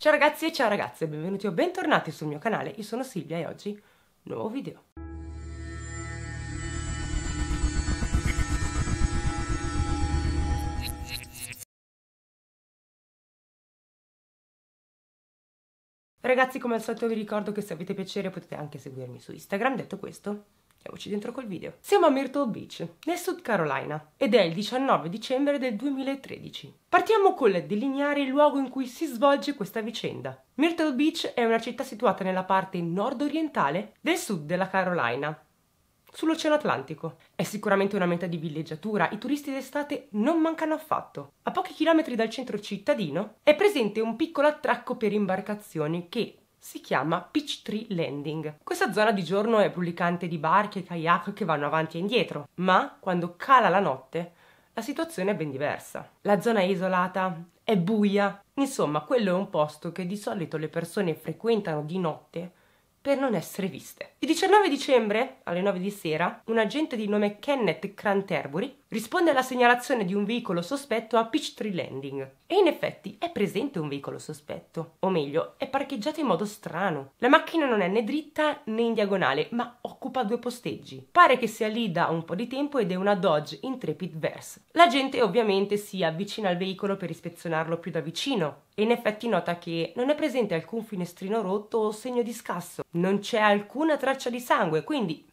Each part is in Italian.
Ciao ragazzi e ciao ragazze, benvenuti o bentornati sul mio canale, io sono Silvia e oggi nuovo video. Ragazzi come al solito vi ricordo che se avete piacere potete anche seguirmi su Instagram, detto questo Andiamoci cioè, dentro col video. Siamo a Myrtle Beach, nel South Carolina, ed è il 19 dicembre del 2013. Partiamo col delineare il luogo in cui si svolge questa vicenda. Myrtle Beach è una città situata nella parte nord-orientale del sud della Carolina, sull'Oceano Atlantico. È sicuramente una meta di villeggiatura, i turisti d'estate non mancano affatto. A pochi chilometri dal centro cittadino è presente un piccolo attracco per imbarcazioni che si chiama Peachtree Landing. Questa zona di giorno è brulicante di barche e kayak che vanno avanti e indietro, ma quando cala la notte la situazione è ben diversa. La zona è isolata, è buia, insomma quello è un posto che di solito le persone frequentano di notte per non essere viste. Il 19 dicembre, alle 9 di sera, un agente di nome Kenneth Cranterbury risponde alla segnalazione di un veicolo sospetto a Peachtree Landing. E in effetti è presente un veicolo sospetto, o meglio, è parcheggiato in modo strano. La macchina non è né dritta né in diagonale, ma occupa due posteggi. Pare che sia lì da un po' di tempo ed è una Dodge Intrepid Verse. La gente ovviamente si avvicina al veicolo per ispezionarlo più da vicino, e in effetti nota che non è presente alcun finestrino rotto o segno di scasso, non c'è alcuna traccia di sangue, quindi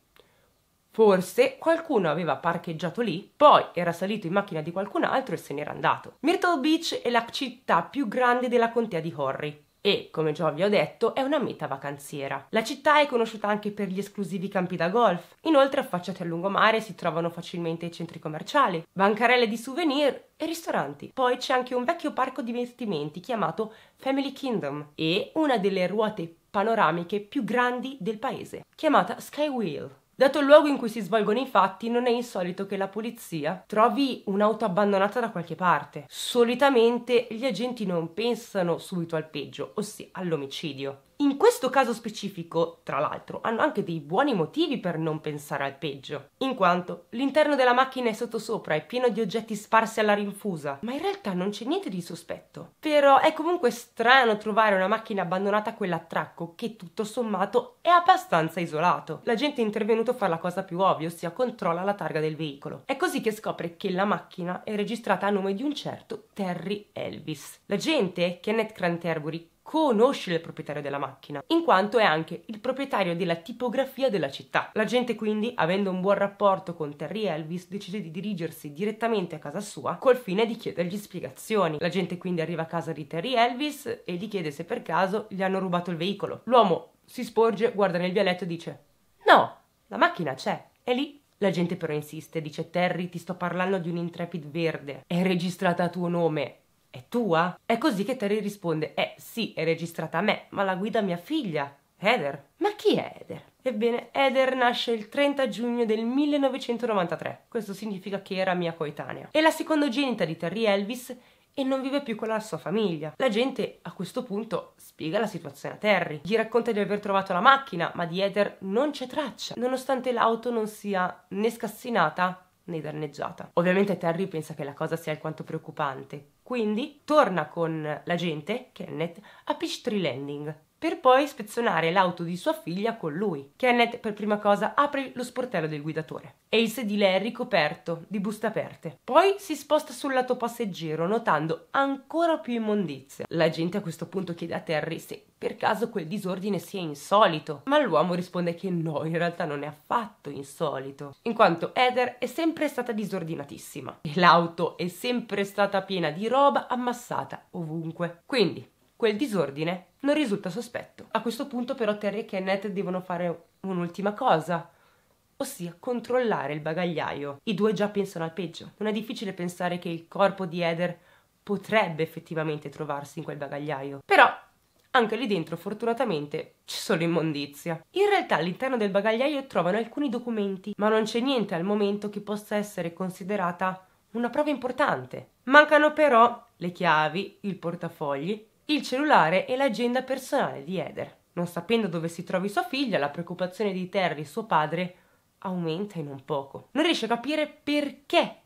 Forse qualcuno aveva parcheggiato lì, poi era salito in macchina di qualcun altro e se n'era andato. Myrtle Beach è la città più grande della contea di Horry e, come già vi ho detto, è una meta vacanziera. La città è conosciuta anche per gli esclusivi campi da golf. Inoltre, affacciati al lungomare si trovano facilmente i centri commerciali, bancarelle di souvenir e ristoranti. Poi c'è anche un vecchio parco di vestimenti chiamato Family Kingdom e una delle ruote panoramiche più grandi del paese, chiamata Skywheel. Dato il luogo in cui si svolgono i fatti, non è insolito che la polizia trovi un'auto abbandonata da qualche parte. Solitamente gli agenti non pensano subito al peggio, ossia all'omicidio. In questo caso specifico, tra l'altro, hanno anche dei buoni motivi per non pensare al peggio, in quanto l'interno della macchina è sottosopra, è pieno di oggetti sparsi alla rinfusa, ma in realtà non c'è niente di sospetto. Però è comunque strano trovare una macchina abbandonata a quell'attracco che tutto sommato è abbastanza isolato. La gente è intervenuto a fare la cosa più ovvia, ossia controlla la targa del veicolo. È così che scopre che la macchina è registrata a nome di un certo Terry Elvis. La gente, Kenneth Cranterbury, conosce il proprietario della macchina, in quanto è anche il proprietario della tipografia della città. La gente quindi, avendo un buon rapporto con Terry Elvis, decide di dirigersi direttamente a casa sua col fine di chiedergli spiegazioni. La gente quindi arriva a casa di Terry Elvis e gli chiede se per caso gli hanno rubato il veicolo. L'uomo si sporge, guarda nel vialetto e dice No, la macchina c'è. è lì la gente però insiste, dice Terry ti sto parlando di un intrepid verde, è registrata a tuo nome, è tua? È così che Terry risponde, eh sì, è registrata a me, ma la guida mia figlia, Heather. Ma chi è Heather? Ebbene, Heather nasce il 30 giugno del 1993, questo significa che era mia coetanea. È la secondogenita di Terry Elvis e non vive più con la sua famiglia. La gente a questo punto spiega la situazione a Terry, gli racconta di aver trovato la macchina, ma di Heather non c'è traccia, nonostante l'auto non sia né scassinata né danneggiata. Ovviamente Terry pensa che la cosa sia alquanto preoccupante, quindi torna con la gente, Kenneth, a Peachtree Landing per poi spezzonare l'auto di sua figlia con lui. Kenneth per prima cosa apre lo sportello del guidatore e il sedile è ricoperto di buste aperte. Poi si sposta sul lato passeggero notando ancora più immondizie. La gente a questo punto chiede a Terry se per caso quel disordine sia insolito, ma l'uomo risponde che no, in realtà non è affatto insolito, in quanto Heather è sempre stata disordinatissima e l'auto è sempre stata piena di roba ammassata ovunque. Quindi, Quel disordine non risulta sospetto. A questo punto però Terry e Kenneth devono fare un'ultima cosa, ossia controllare il bagagliaio. I due già pensano al peggio. Non è difficile pensare che il corpo di Heather potrebbe effettivamente trovarsi in quel bagagliaio. Però anche lì dentro fortunatamente c'è solo immondizia. In realtà all'interno del bagagliaio trovano alcuni documenti, ma non c'è niente al momento che possa essere considerata una prova importante. Mancano però le chiavi, il portafogli il cellulare e l'agenda personale di Heather. Non sapendo dove si trovi sua figlia, la preoccupazione di Terry, suo padre, aumenta in un poco. Non riesce a capire perché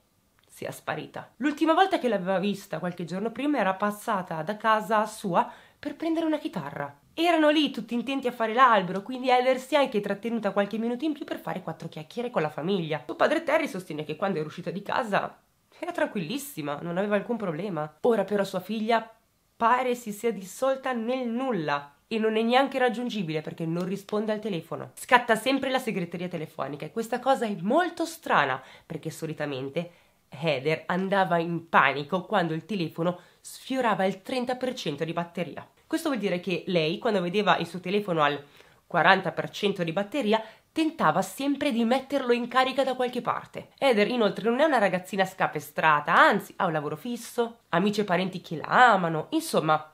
sia sparita. L'ultima volta che l'aveva vista, qualche giorno prima, era passata da casa sua per prendere una chitarra. Erano lì tutti intenti a fare l'albero, quindi Heather si è anche trattenuta qualche minuto in più per fare quattro chiacchiere con la famiglia. Suo padre Terry sostiene che quando era uscita di casa era tranquillissima, non aveva alcun problema. Ora però sua figlia pare si sia dissolta nel nulla e non è neanche raggiungibile perché non risponde al telefono. Scatta sempre la segreteria telefonica e questa cosa è molto strana perché solitamente Heather andava in panico quando il telefono sfiorava il 30% di batteria. Questo vuol dire che lei, quando vedeva il suo telefono al 40% di batteria, tentava sempre di metterlo in carica da qualche parte. Heather inoltre non è una ragazzina scapestrata, anzi ha un lavoro fisso, amici e parenti che la amano, insomma,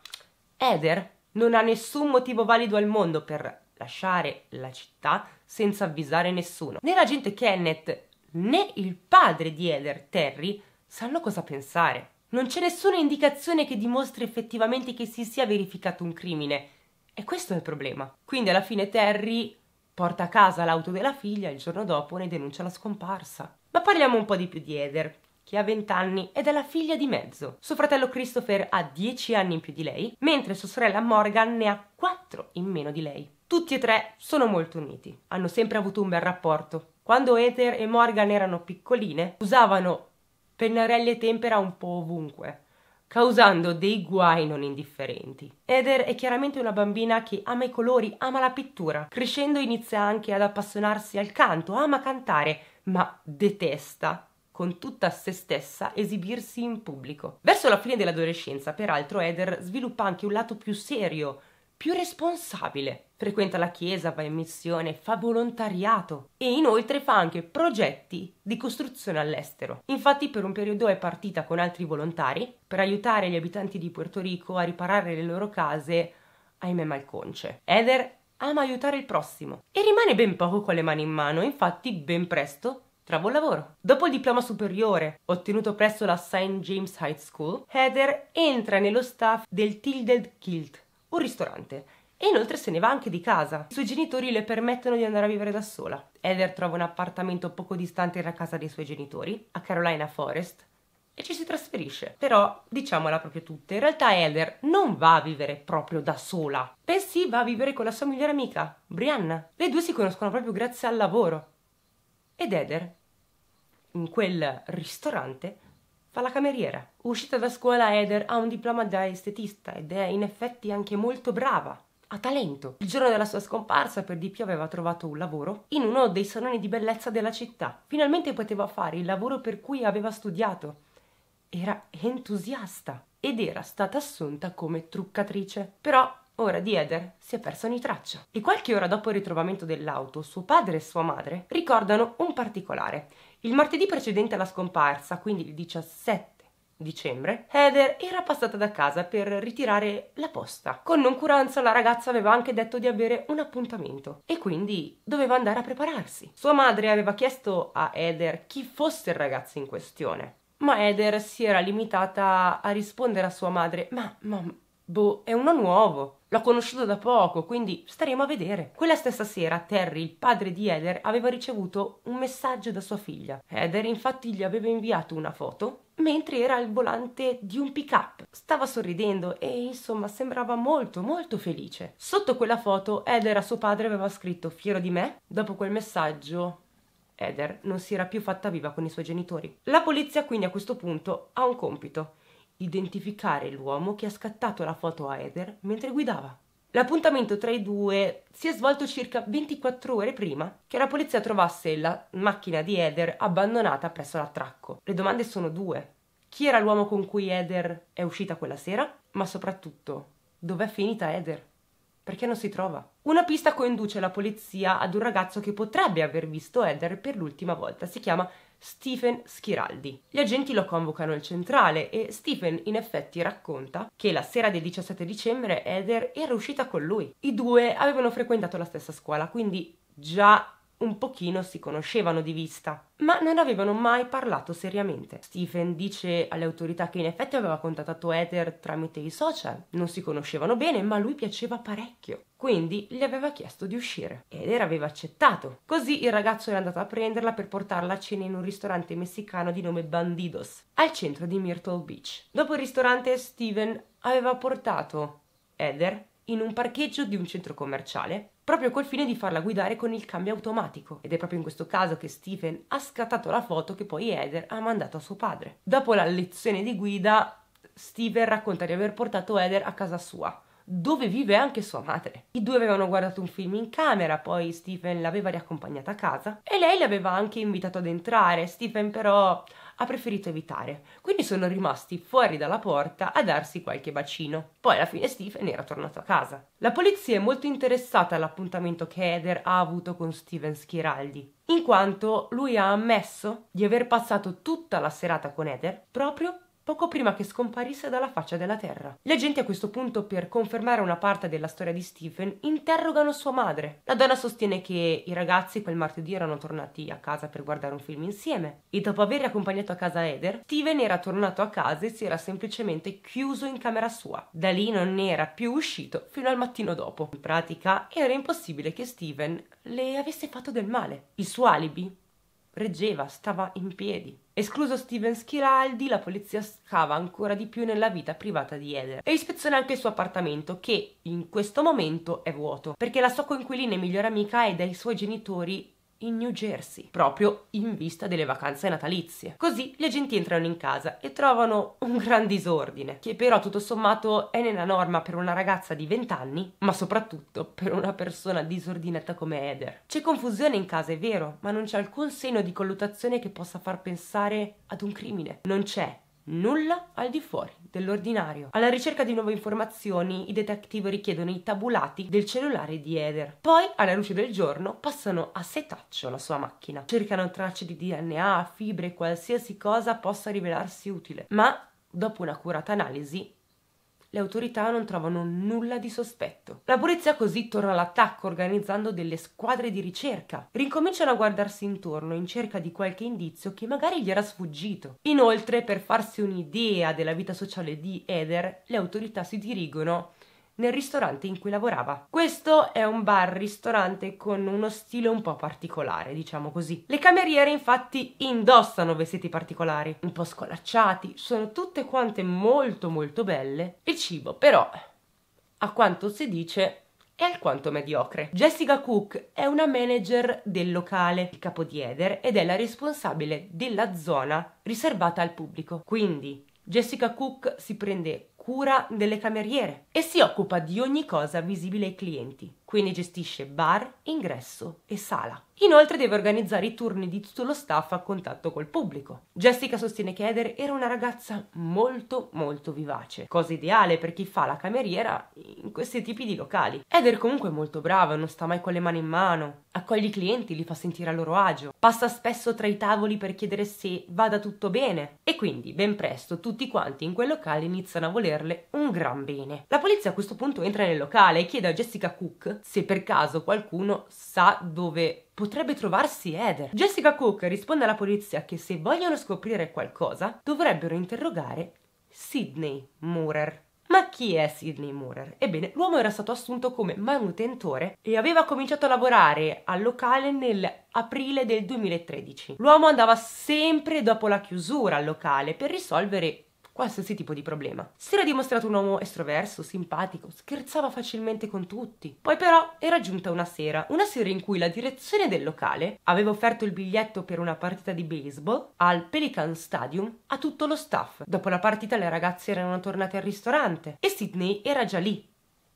Heather non ha nessun motivo valido al mondo per lasciare la città senza avvisare nessuno. Né la gente Kenneth né il padre di Heather, Terry, sanno cosa pensare. Non c'è nessuna indicazione che dimostri effettivamente che si sia verificato un crimine. E questo è il problema. Quindi alla fine Terry porta a casa l'auto della figlia e il giorno dopo ne denuncia la scomparsa. Ma parliamo un po' di più di Eder, che ha 20 anni ed è la figlia di mezzo. Suo fratello Christopher ha 10 anni in più di lei, mentre sua sorella Morgan ne ha 4 in meno di lei. Tutti e tre sono molto uniti, hanno sempre avuto un bel rapporto. Quando Ether e Morgan erano piccoline, usavano pennarelli e tempera un po' ovunque causando dei guai non indifferenti. Eder è chiaramente una bambina che ama i colori, ama la pittura. Crescendo inizia anche ad appassionarsi al canto, ama cantare, ma detesta con tutta se stessa esibirsi in pubblico. Verso la fine dell'adolescenza, peraltro, Eder sviluppa anche un lato più serio, più responsabile. Frequenta la chiesa, va in missione, fa volontariato e inoltre fa anche progetti di costruzione all'estero. Infatti per un periodo è partita con altri volontari per aiutare gli abitanti di Puerto Rico a riparare le loro case, ahimè malconce. Heather ama aiutare il prossimo e rimane ben poco con le mani in mano, infatti ben presto trova un lavoro. Dopo il diploma superiore ottenuto presso la St. James High School, Heather entra nello staff del Tilded Kilt, un ristorante e inoltre se ne va anche di casa. I suoi genitori le permettono di andare a vivere da sola. Heather trova un appartamento poco distante dalla casa dei suoi genitori, a Carolina Forest, e ci si trasferisce. Però diciamola proprio tutta, in realtà Heather non va a vivere proprio da sola, bensì va a vivere con la sua migliore amica, Brianna. Le due si conoscono proprio grazie al lavoro. Ed Heather, in quel ristorante, fa la cameriera. Uscita da scuola Heather ha un diploma da estetista ed è in effetti anche molto brava ha talento. Il giorno della sua scomparsa, per di più, aveva trovato un lavoro in uno dei saloni di bellezza della città. Finalmente poteva fare il lavoro per cui aveva studiato. Era entusiasta ed era stata assunta come truccatrice. Però Ora di Eder si è persa ogni traccia. E qualche ora dopo il ritrovamento dell'auto, suo padre e sua madre ricordano un particolare. Il martedì precedente alla scomparsa, quindi il 17 dicembre, Heather era passata da casa per ritirare la posta. Con noncuranza la ragazza aveva anche detto di avere un appuntamento e quindi doveva andare a prepararsi. Sua madre aveva chiesto a Heather chi fosse il ragazzo in questione, ma Heather si era limitata a rispondere a sua madre: Ma, ma, boh, è uno nuovo. L'ho conosciuto da poco, quindi staremo a vedere. Quella stessa sera Terry, il padre di Heather, aveva ricevuto un messaggio da sua figlia. Heather infatti gli aveva inviato una foto mentre era al volante di un pick-up. Stava sorridendo e insomma sembrava molto molto felice. Sotto quella foto Eder a suo padre aveva scritto fiero di me. Dopo quel messaggio Eder non si era più fatta viva con i suoi genitori. La polizia quindi a questo punto ha un compito, identificare l'uomo che ha scattato la foto a Eder mentre guidava. L'appuntamento tra i due si è svolto circa 24 ore prima che la polizia trovasse la macchina di Eder abbandonata presso l'attracco. Le domande sono due. Chi era l'uomo con cui Eder è uscita quella sera? Ma soprattutto, dov'è finita Eder? Perché non si trova? Una pista coinduce la polizia ad un ragazzo che potrebbe aver visto Eder per l'ultima volta. Si chiama Stephen Schiraldi. Gli agenti lo convocano al centrale e Stephen in effetti racconta che la sera del 17 dicembre Heather era uscita con lui. I due avevano frequentato la stessa scuola, quindi già un pochino si conoscevano di vista, ma non avevano mai parlato seriamente. Stephen dice alle autorità che in effetti aveva contattato Heather tramite i social, non si conoscevano bene, ma lui piaceva parecchio. Quindi gli aveva chiesto di uscire. Heather aveva accettato. Così il ragazzo era andato a prenderla per portarla a cena in un ristorante messicano di nome Bandidos, al centro di Myrtle Beach. Dopo il ristorante, Stephen aveva portato Heather in un parcheggio di un centro commerciale proprio col fine di farla guidare con il cambio automatico. Ed è proprio in questo caso che Stephen ha scattato la foto che poi Heather ha mandato a suo padre. Dopo la lezione di guida, Stephen racconta di aver portato Heather a casa sua, dove vive anche sua madre. I due avevano guardato un film in camera, poi Stephen l'aveva riaccompagnata a casa e lei l'aveva anche invitato ad entrare. Stephen però ha preferito evitare. Quindi sono rimasti fuori dalla porta a darsi qualche bacino. Poi alla fine Stephen era tornato a casa. La polizia è molto interessata all'appuntamento che Heather ha avuto con Steven Schiraldi, in quanto lui ha ammesso di aver passato tutta la serata con Heather proprio poco prima che scomparisse dalla faccia della terra. Gli agenti a questo punto, per confermare una parte della storia di Stephen, interrogano sua madre. La donna sostiene che i ragazzi quel martedì erano tornati a casa per guardare un film insieme e dopo aver accompagnato a casa Eder, Steven era tornato a casa e si era semplicemente chiuso in camera sua. Da lì non ne era più uscito fino al mattino dopo. In pratica era impossibile che Steven le avesse fatto del male. Il suo alibi reggeva, stava in piedi. Escluso Steven Schiraldi, la polizia scava ancora di più nella vita privata di Eder e ispeziona anche il suo appartamento, che in questo momento è vuoto, perché la sua coinquilina e migliore amica è dai suoi genitori in New Jersey, proprio in vista delle vacanze natalizie. Così gli agenti entrano in casa e trovano un gran disordine, che però tutto sommato è nella norma per una ragazza di 20 anni, ma soprattutto per una persona disordinata come Heather. C'è confusione in casa, è vero, ma non c'è alcun segno di colluttazione che possa far pensare ad un crimine. Non c'è Nulla al di fuori dell'ordinario. Alla ricerca di nuove informazioni, i detective richiedono i tabulati del cellulare di Heather. Poi, alla luce del giorno, passano a setaccio la sua macchina. Cercano tracce di DNA, fibre, qualsiasi cosa possa rivelarsi utile. Ma, dopo una curata analisi, le autorità non trovano nulla di sospetto. La polizia così torna all'attacco organizzando delle squadre di ricerca. Rincominciano a guardarsi intorno in cerca di qualche indizio che magari gli era sfuggito. Inoltre, per farsi un'idea della vita sociale di Eder, le autorità si dirigono nel ristorante in cui lavorava. Questo è un bar-ristorante con uno stile un po' particolare, diciamo così. Le cameriere infatti indossano vestiti particolari, un po' scolacciati, sono tutte quante molto molto belle. Il cibo però, a quanto si dice, è alquanto mediocre. Jessica Cook è una manager del locale, il capodieder, ed è la responsabile della zona riservata al pubblico. Quindi Jessica Cook si prende cura delle cameriere e si occupa di ogni cosa visibile ai clienti quindi gestisce bar, ingresso e sala. Inoltre deve organizzare i turni di tutto lo staff a contatto col pubblico. Jessica sostiene che Heather era una ragazza molto molto vivace, cosa ideale per chi fa la cameriera in questi tipi di locali. Heather comunque è molto brava, non sta mai con le mani in mano, accoglie i clienti, li fa sentire a loro agio, passa spesso tra i tavoli per chiedere se vada tutto bene e quindi ben presto tutti quanti in quel locale iniziano a volerle un gran bene. La polizia a questo punto entra nel locale e chiede a Jessica Cook se per caso qualcuno sa dove potrebbe trovarsi Heather. Jessica Cook risponde alla polizia che se vogliono scoprire qualcosa dovrebbero interrogare Sidney Moorer. Ma chi è Sidney Moorer? Ebbene, l'uomo era stato assunto come manutentore e aveva cominciato a lavorare al locale nel aprile del 2013. L'uomo andava sempre dopo la chiusura al locale per risolvere qualsiasi tipo di problema. Si era dimostrato un uomo estroverso, simpatico, scherzava facilmente con tutti. Poi però era giunta una sera, una sera in cui la direzione del locale aveva offerto il biglietto per una partita di baseball al Pelican Stadium a tutto lo staff. Dopo la partita le ragazze erano tornate al ristorante e Sidney era già lì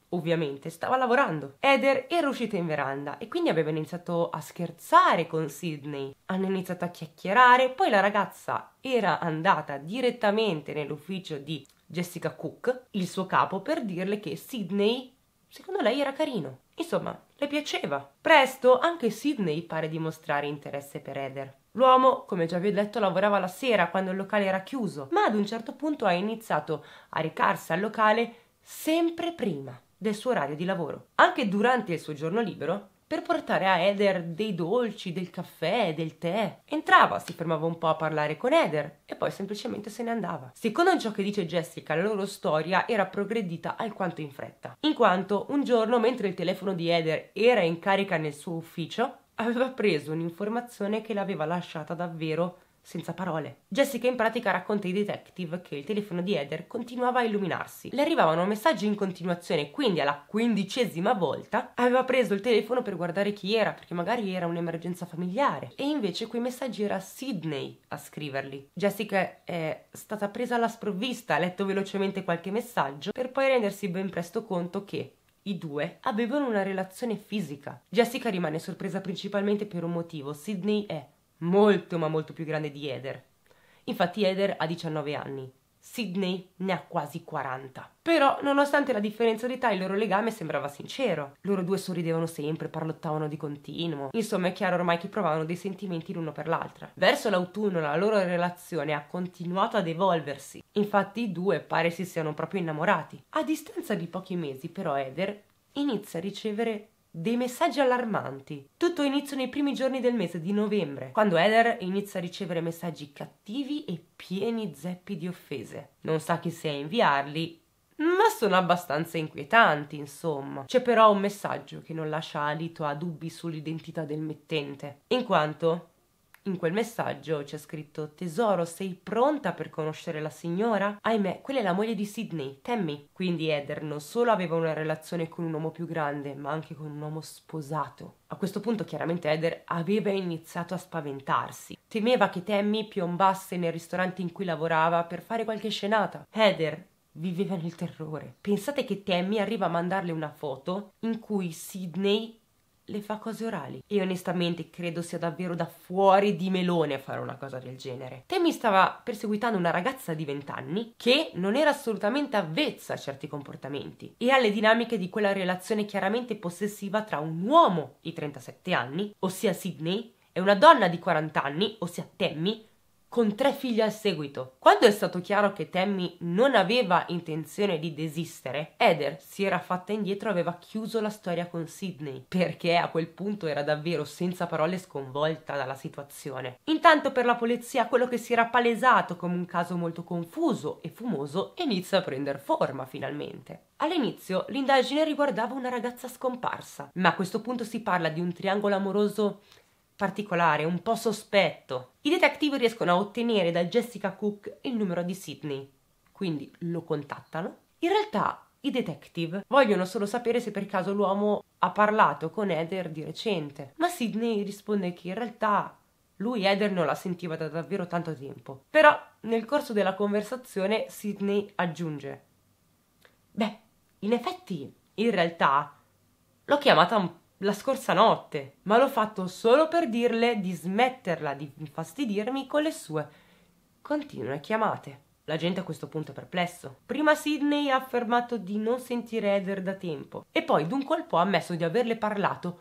ovviamente, stava lavorando. Eder era uscita in veranda e quindi aveva iniziato a scherzare con Sidney. Hanno iniziato a chiacchierare, poi la ragazza era andata direttamente nell'ufficio di Jessica Cook, il suo capo, per dirle che Sidney, secondo lei, era carino. Insomma, le piaceva. Presto anche Sidney pare dimostrare interesse per Eder. L'uomo, come già vi ho detto, lavorava la sera quando il locale era chiuso, ma ad un certo punto ha iniziato a recarsi al locale sempre prima del suo orario di lavoro, anche durante il suo giorno libero, per portare a Heather dei dolci, del caffè, del tè. Entrava, si fermava un po' a parlare con Heather e poi semplicemente se ne andava. Secondo ciò che dice Jessica, la loro storia era progredita alquanto in fretta, in quanto un giorno, mentre il telefono di Heather era in carica nel suo ufficio, aveva preso un'informazione che l'aveva lasciata davvero senza parole. Jessica in pratica racconta ai detective che il telefono di Heather continuava a illuminarsi. Le arrivavano messaggi in continuazione, quindi alla quindicesima volta aveva preso il telefono per guardare chi era, perché magari era un'emergenza familiare. E invece quei messaggi era Sidney a scriverli. Jessica è stata presa alla sprovvista, ha letto velocemente qualche messaggio per poi rendersi ben presto conto che i due avevano una relazione fisica. Jessica rimane sorpresa principalmente per un motivo. Sidney è molto ma molto più grande di Eder. Infatti Eder ha 19 anni, Sidney ne ha quasi 40. Però, nonostante la differenza d'età, il loro legame sembrava sincero. Loro due sorridevano sempre, parlottavano di continuo. Insomma, è chiaro ormai che provavano dei sentimenti l'uno per l'altra. Verso l'autunno la loro relazione ha continuato ad evolversi. Infatti i due pare si siano proprio innamorati. A distanza di pochi mesi, però, Eder inizia a ricevere dei messaggi allarmanti. Tutto inizia nei primi giorni del mese di novembre, quando Heather inizia a ricevere messaggi cattivi e pieni zeppi di offese. Non sa chi sia inviarli, ma sono abbastanza inquietanti, insomma. C'è però un messaggio che non lascia alito a dubbi sull'identità del mettente, in quanto in quel messaggio c'è scritto Tesoro, sei pronta per conoscere la signora? Ahimè, quella è la moglie di Sidney, Tammy. Quindi Heather non solo aveva una relazione con un uomo più grande, ma anche con un uomo sposato. A questo punto chiaramente Heather aveva iniziato a spaventarsi. Temeva che Tammy piombasse nel ristorante in cui lavorava per fare qualche scenata. Heather viveva nel terrore. Pensate che Tammy arriva a mandarle una foto in cui Sidney le fa cose orali. E onestamente credo sia davvero da fuori di melone fare una cosa del genere. Temi stava perseguitando una ragazza di 20 anni che non era assolutamente avvezza a certi comportamenti e alle dinamiche di quella relazione chiaramente possessiva tra un uomo di 37 anni, ossia Sidney, e una donna di 40 anni, ossia Tammy, con tre figli al seguito. Quando è stato chiaro che Tammy non aveva intenzione di desistere, Heather si era fatta indietro e aveva chiuso la storia con Sidney, perché a quel punto era davvero senza parole sconvolta dalla situazione. Intanto per la polizia quello che si era palesato come un caso molto confuso e fumoso inizia a prendere forma finalmente. All'inizio l'indagine riguardava una ragazza scomparsa, ma a questo punto si parla di un triangolo amoroso particolare, un po' sospetto. I detective riescono a ottenere da Jessica Cook il numero di Sidney, quindi lo contattano. In realtà i detective vogliono solo sapere se per caso l'uomo ha parlato con Heather di recente, ma Sidney risponde che in realtà lui Heather non la sentiva da davvero tanto tempo. Però nel corso della conversazione Sidney aggiunge: Beh, in effetti, in realtà l'ho chiamata un la scorsa notte, ma l'ho fatto solo per dirle di smetterla di infastidirmi con le sue continue chiamate. La gente a questo punto è perplesso. Prima Sidney ha affermato di non sentire Heather da tempo e poi d'un colpo ha ammesso di averle parlato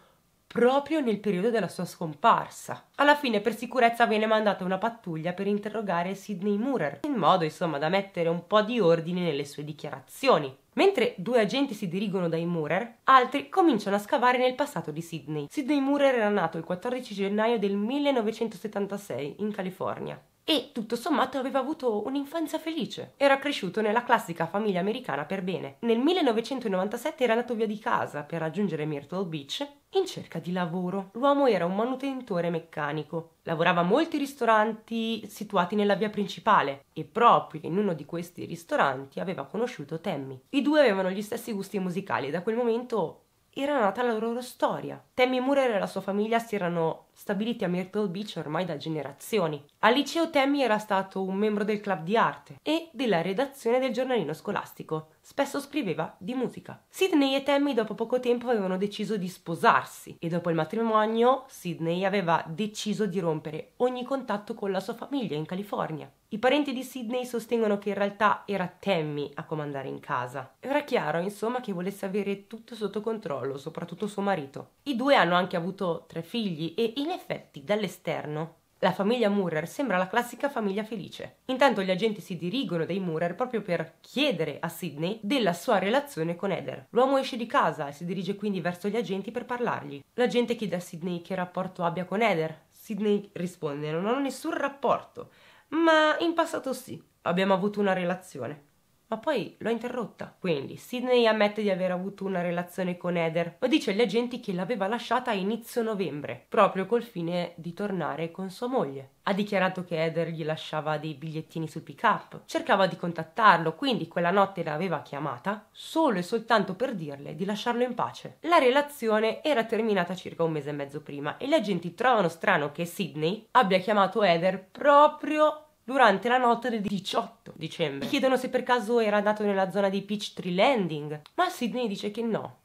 proprio nel periodo della sua scomparsa. Alla fine per sicurezza viene mandata una pattuglia per interrogare Sidney Moorer, in modo insomma da mettere un po' di ordine nelle sue dichiarazioni. Mentre due agenti si dirigono dai Moorer, altri cominciano a scavare nel passato di Sidney. Sidney Moorer era nato il 14 gennaio del 1976 in California e tutto sommato aveva avuto un'infanzia felice. Era cresciuto nella classica famiglia americana per bene. Nel 1997 era andato via di casa per raggiungere Myrtle Beach in cerca di lavoro. L'uomo era un manutentore meccanico. Lavorava a molti ristoranti situati nella via principale e proprio in uno di questi ristoranti aveva conosciuto Tammy. I due avevano gli stessi gusti musicali e da quel momento era nata la loro storia. Tammy Moore e la sua famiglia si erano stabiliti a Myrtle Beach ormai da generazioni. Al liceo Tammy era stato un membro del club di arte e della redazione del giornalino scolastico. Spesso scriveva di musica. Sidney e Tammy dopo poco tempo avevano deciso di sposarsi e dopo il matrimonio Sidney aveva deciso di rompere ogni contatto con la sua famiglia in California. I parenti di Sidney sostengono che in realtà era Tammy a comandare in casa. Era chiaro, insomma, che volesse avere tutto sotto controllo, soprattutto suo marito. I due hanno anche avuto tre figli e in in effetti, dall'esterno, la famiglia Murrer sembra la classica famiglia felice. Intanto gli agenti si dirigono dai Murrer proprio per chiedere a Sidney della sua relazione con Heather. L'uomo esce di casa e si dirige quindi verso gli agenti per parlargli. L'agente chiede a Sidney che rapporto abbia con Heather. Sidney risponde: Non ho nessun rapporto, ma in passato sì, abbiamo avuto una relazione ma poi l'ho interrotta. Quindi Sidney ammette di aver avuto una relazione con Heather, ma dice agli agenti che l'aveva lasciata a inizio novembre, proprio col fine di tornare con sua moglie. Ha dichiarato che Heather gli lasciava dei bigliettini sul pick-up, cercava di contattarlo, quindi quella notte l'aveva chiamata solo e soltanto per dirle di lasciarlo in pace. La relazione era terminata circa un mese e mezzo prima e gli agenti trovano strano che Sidney abbia chiamato Heather proprio durante la notte del 18 dicembre. Gli chiedono se per caso era andato nella zona di Peachtree Landing, ma Sidney dice che no,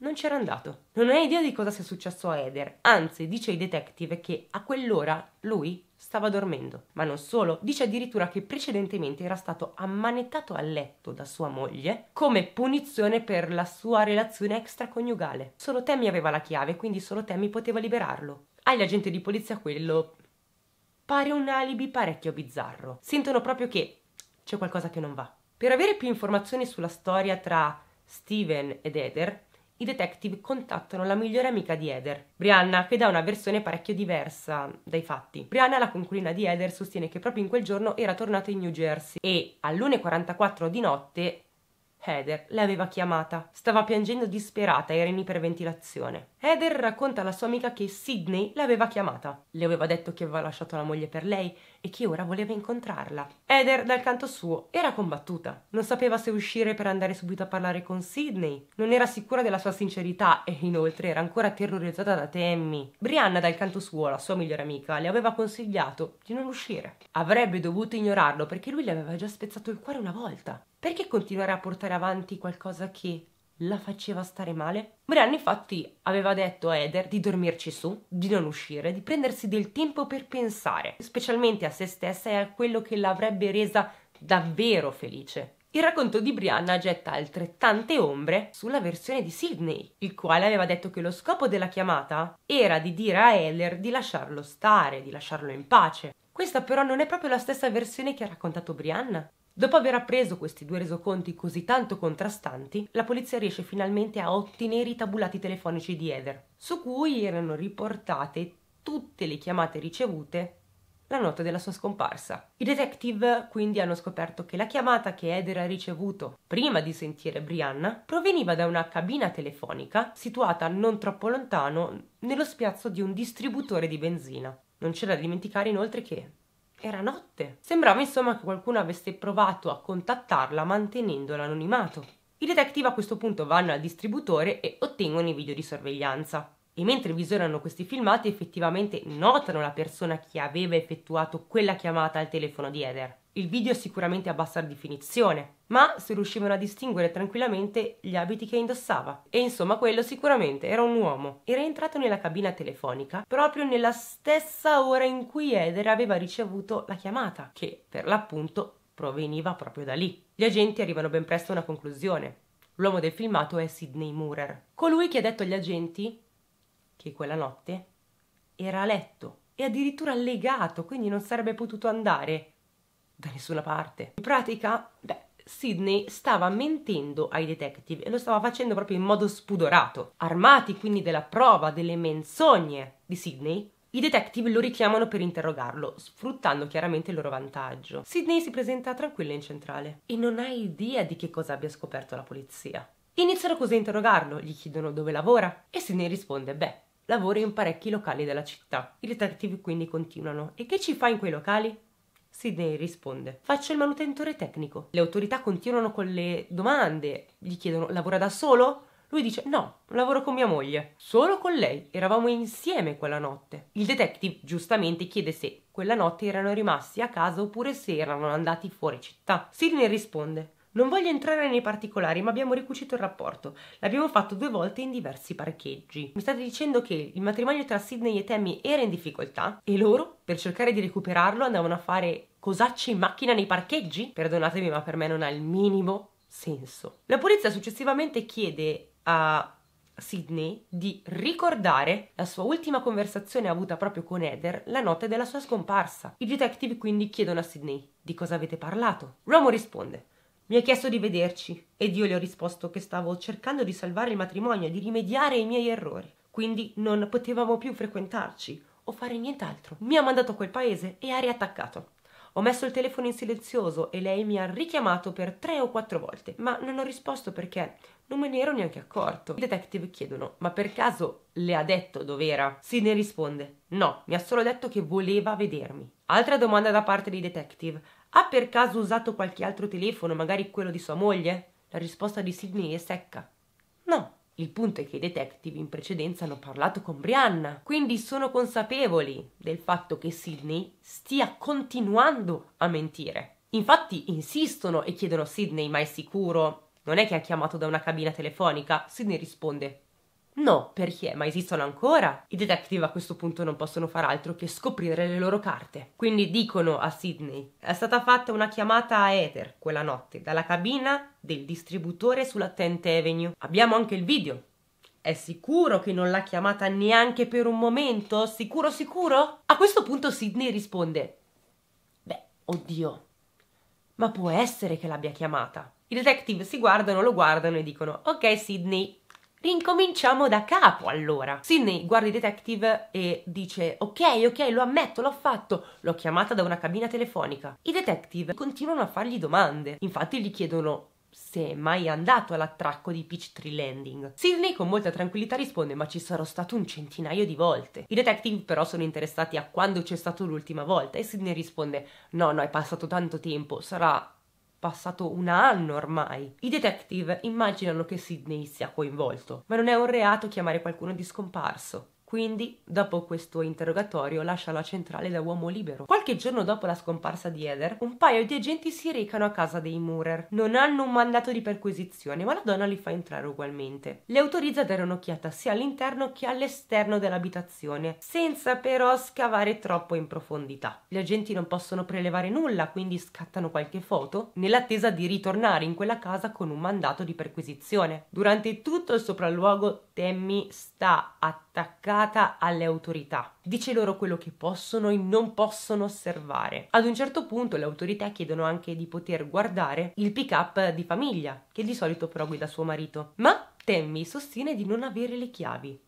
non c'era andato. Non ha idea di cosa sia successo a Eder, anzi dice ai detective che a quell'ora lui stava dormendo. Ma non solo, dice addirittura che precedentemente era stato ammanettato a letto da sua moglie come punizione per la sua relazione extraconiugale. Solo Temi aveva la chiave, quindi solo Temi poteva liberarlo. Agli agenti di polizia quello pare un alibi parecchio bizzarro. Sentono proprio che c'è qualcosa che non va. Per avere più informazioni sulla storia tra Steven ed Heather, i detective contattano la migliore amica di Heather, Brianna, che dà una versione parecchio diversa dai fatti. Brianna, la concubina di Heather, sostiene che proprio in quel giorno era tornata in New Jersey e all'1.44 di notte Heather l'aveva chiamata. Stava piangendo disperata e era in iperventilazione. Heather racconta alla sua amica che Sidney l'aveva chiamata, le aveva detto che aveva lasciato la moglie per lei e che ora voleva incontrarla. Heather, dal canto suo, era combattuta. Non sapeva se uscire per andare subito a parlare con Sidney, non era sicura della sua sincerità e inoltre era ancora terrorizzata da Tammy. Brianna, dal canto suo, la sua migliore amica, le aveva consigliato di non uscire. Avrebbe dovuto ignorarlo perché lui le aveva già spezzato il cuore una volta. Perché continuare a portare avanti qualcosa che la faceva stare male? Brian infatti aveva detto a Heather di dormirci su, di non uscire, di prendersi del tempo per pensare, specialmente a se stessa e a quello che l'avrebbe resa davvero felice. Il racconto di Brianna getta altrettante ombre sulla versione di Sidney, il quale aveva detto che lo scopo della chiamata era di dire a Heller di lasciarlo stare, di lasciarlo in pace. Questa però non è proprio la stessa versione che ha raccontato Brianna. Dopo aver appreso questi due resoconti così tanto contrastanti, la polizia riesce finalmente a ottenere i tabulati telefonici di Heather, su cui erano riportate tutte le chiamate ricevute la notte della sua scomparsa. I detective quindi hanno scoperto che la chiamata che Heather ha ricevuto prima di sentire Brianna proveniva da una cabina telefonica situata non troppo lontano nello spiazzo di un distributore di benzina. Non c'è da dimenticare inoltre che era notte. Sembrava insomma che qualcuno avesse provato a contattarla mantenendo l'anonimato. I detective a questo punto vanno al distributore e ottengono i video di sorveglianza. E mentre visionano questi filmati effettivamente notano la persona che aveva effettuato quella chiamata al telefono di Eder. Il video è sicuramente a bassa definizione, ma si riuscivano a distinguere tranquillamente gli abiti che indossava. E insomma, quello sicuramente era un uomo. Era entrato nella cabina telefonica proprio nella stessa ora in cui Eder aveva ricevuto la chiamata, che per l'appunto proveniva proprio da lì. Gli agenti arrivano ben presto a una conclusione. L'uomo del filmato è Sidney Moorer, colui che ha detto agli agenti che quella notte era a letto e addirittura legato, quindi non sarebbe potuto andare da nessuna parte. In pratica, beh, Sidney stava mentendo ai detective e lo stava facendo proprio in modo spudorato. Armati quindi della prova delle menzogne di Sidney, i detective lo richiamano per interrogarlo, sfruttando chiaramente il loro vantaggio. Sidney si presenta tranquilla in centrale e non ha idea di che cosa abbia scoperto la polizia. Iniziano così a interrogarlo, gli chiedono dove lavora e Sidney risponde: Beh, lavoro in parecchi locali della città. I detective quindi continuano: E che ci fa in quei locali? Sidney risponde: Faccio il manutentore tecnico. Le autorità continuano con le domande. Gli chiedono: Lavora da solo? Lui dice: No, lavoro con mia moglie. Solo con lei. Eravamo insieme quella notte. Il detective giustamente chiede se quella notte erano rimasti a casa oppure se erano andati fuori città. Sidney risponde: non voglio entrare nei particolari, ma abbiamo ricucito il rapporto. L'abbiamo fatto due volte in diversi parcheggi. Mi state dicendo che il matrimonio tra Sidney e Tammy era in difficoltà e loro, per cercare di recuperarlo, andavano a fare cosacce in macchina nei parcheggi? Perdonatemi, ma per me non ha il minimo senso. La polizia successivamente chiede a Sidney di ricordare la sua ultima conversazione avuta proprio con Heather la notte della sua scomparsa. I detective quindi chiedono a Sidney di cosa avete parlato. L'uomo risponde mi ha chiesto di vederci ed io le ho risposto che stavo cercando di salvare il matrimonio, di rimediare ai miei errori. Quindi non potevamo più frequentarci o fare nient'altro. Mi ha mandato a quel paese e ha riattaccato. Ho messo il telefono in silenzioso e lei mi ha richiamato per tre o quattro volte, ma non ho risposto perché non me ne ero neanche accorto. I detective chiedono: Ma per caso le ha detto dov'era? Si ne risponde: No, mi ha solo detto che voleva vedermi. Altra domanda da parte dei detective: ha per caso usato qualche altro telefono, magari quello di sua moglie? La risposta di Sidney è secca. No. Il punto è che i detective in precedenza hanno parlato con Brianna, quindi sono consapevoli del fatto che Sidney stia continuando a mentire. Infatti insistono e chiedono a Sidney, ma è sicuro? Non è che ha chiamato da una cabina telefonica? Sidney risponde No, perché? Ma esistono ancora? I detective a questo punto non possono far altro che scoprire le loro carte. Quindi dicono a Sidney: è stata fatta una chiamata a Ether quella notte dalla cabina del distributore sulla Tent Avenue. Abbiamo anche il video. È sicuro che non l'ha chiamata neanche per un momento? Sicuro, sicuro? A questo punto Sidney risponde: Beh, oddio, ma può essere che l'abbia chiamata. I detective si guardano, lo guardano e dicono: Ok, Sidney, Rincominciamo da capo allora. Sidney guarda i detective e dice ok, ok, lo ammetto, l'ho fatto, l'ho chiamata da una cabina telefonica. I detective continuano a fargli domande, infatti gli chiedono se è mai andato all'attracco di Peachtree Landing. Sidney con molta tranquillità risponde ma ci sarò stato un centinaio di volte. I detective però sono interessati a quando c'è stato l'ultima volta e Sidney risponde no, no, è passato tanto tempo, sarà passato un anno ormai. I detective immaginano che Sidney sia coinvolto, ma non è un reato chiamare qualcuno di scomparso. Quindi, dopo questo interrogatorio, lascia la centrale da uomo libero. Qualche giorno dopo la scomparsa di Heather, un paio di agenti si recano a casa dei Murer. Non hanno un mandato di perquisizione, ma la donna li fa entrare ugualmente. Le autorizza a dare un'occhiata sia all'interno che all'esterno dell'abitazione, senza però scavare troppo in profondità. Gli agenti non possono prelevare nulla, quindi scattano qualche foto, nell'attesa di ritornare in quella casa con un mandato di perquisizione. Durante tutto il sopralluogo, Tammy sta attenta attaccata alle autorità. Dice loro quello che possono e non possono osservare. Ad un certo punto le autorità chiedono anche di poter guardare il pick-up di famiglia, che di solito però guida suo marito. Ma Tammy sostiene di non avere le chiavi.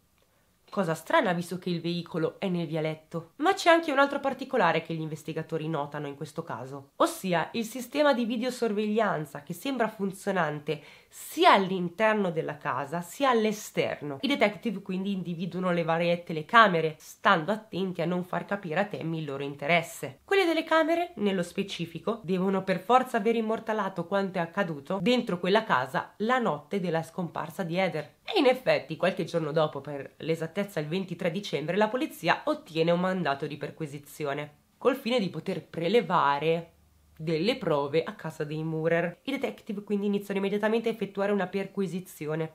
Cosa strana visto che il veicolo è nel vialetto. Ma c'è anche un altro particolare che gli investigatori notano in questo caso, ossia il sistema di videosorveglianza che sembra funzionante sia all'interno della casa sia all'esterno. I detective quindi individuano le varie telecamere, stando attenti a non far capire a Temi il loro interesse. Quelle delle camere, nello specifico, devono per forza aver immortalato quanto è accaduto dentro quella casa la notte della scomparsa di Heather. E in effetti, qualche giorno dopo, per l'esattezza il 23 dicembre, la polizia ottiene un mandato di perquisizione, col fine di poter prelevare delle prove a casa dei Murer. I detective quindi iniziano immediatamente a effettuare una perquisizione.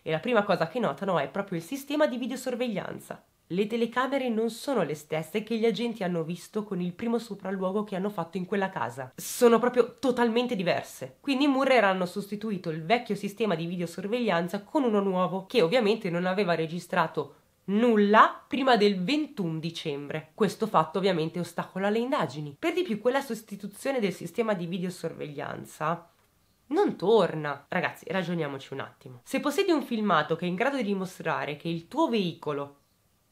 E la prima cosa che notano è proprio il sistema di videosorveglianza, le telecamere non sono le stesse che gli agenti hanno visto con il primo sopralluogo che hanno fatto in quella casa. Sono proprio totalmente diverse. Quindi i Murrer hanno sostituito il vecchio sistema di videosorveglianza con uno nuovo, che ovviamente non aveva registrato nulla prima del 21 dicembre. Questo fatto ovviamente ostacola le indagini. Per di più quella sostituzione del sistema di videosorveglianza non torna. Ragazzi, ragioniamoci un attimo. Se possiedi un filmato che è in grado di dimostrare che il tuo veicolo